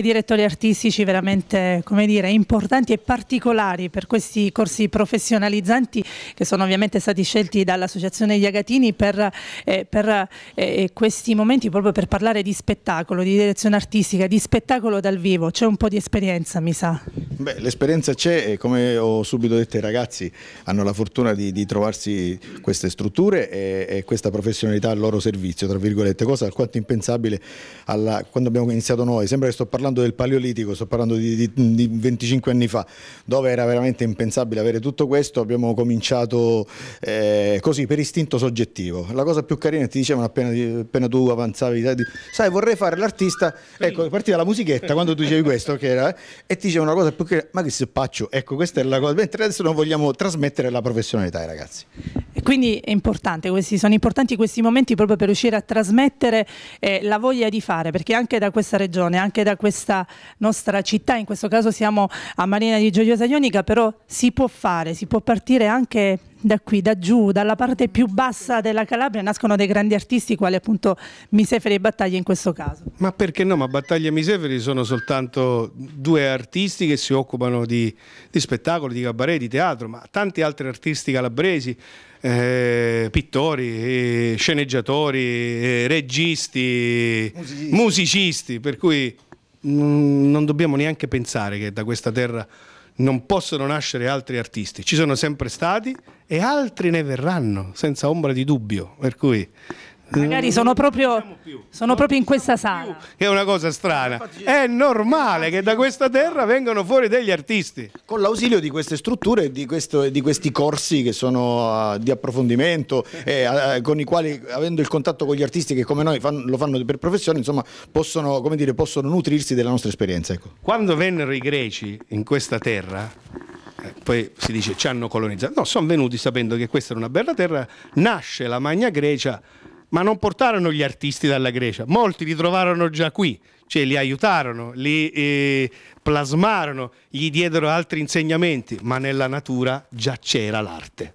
due direttori artistici veramente dire, importanti e particolari per questi corsi professionalizzanti che sono ovviamente stati scelti dall'Associazione Iagatini per, eh, per eh, questi momenti proprio per parlare di spettacolo, di direzione artistica, di spettacolo dal vivo. C'è un po' di esperienza, mi sa. Beh, l'esperienza c'è e come ho subito detto i ragazzi hanno la fortuna di, di trovarsi queste strutture e, e, questa professionalità al loro servizio, tra virgolette, cosa alquanto impensabile alla, quando abbiamo iniziato noi. Sembra che sto parlando parlando del Paleolitico, sto parlando di, di, di 25 anni fa, dove era veramente impensabile avere tutto questo, abbiamo cominciato eh, così per istinto soggettivo. La cosa più carina ti dicevano appena, appena tu avanzavi, sai vorrei fare l'artista, ecco partiva la musichetta quando tu dicevi questo che era, eh, e ti dicevano una cosa più carina, ma che se paccio, ecco questa è la cosa, mentre adesso non vogliamo trasmettere la professionalità ai ragazzi. Quindi è importante, questi, sono importanti questi momenti proprio per riuscire a trasmettere eh, la voglia di fare, perché anche da questa regione, anche da questa nostra città, in questo caso siamo a Marina di Gioiosa Ionica, però si può fare, si può partire anche da qui, da giù, dalla parte più bassa della Calabria, nascono dei grandi artisti quali appunto Miseferi e Battaglia in questo caso. Ma perché no? Ma Battaglia e Miseferi sono soltanto due artisti che si occupano di, di spettacoli, di cabaret, di teatro, ma tanti altri artisti calabresi. Eh, pittori, eh, sceneggiatori, eh, registi, musicisti. musicisti, per cui mh, mm, non dobbiamo neanche pensare che da questa terra non possono nascere altri artisti, ci sono sempre stati e altri ne verranno, senza ombra di dubbio. Per cui Magari sono proprio, sono proprio in questa sala. Che è una cosa strana. È normale che da questa terra vengano fuori degli artisti. Con l'ausilio di queste strutture e di, di, questi corsi che sono ah, di approfondimento, eh, con i quali, avendo il contatto con gli artisti che come noi fanno, lo fanno per professione, insomma, possono, dire, possono nutrirsi della nostra esperienza. Ecco. Quando vennero i greci in questa terra, eh, poi si dice ci hanno colonizzato, no, sono venuti sapendo che questa era una bella terra, nasce la Magna Grecia ma non portarono gli artisti dalla Grecia, molti li trovarono già qui, cioè li aiutarono, li eh, plasmarono, gli diedero altri insegnamenti, ma nella natura già c'era l'arte.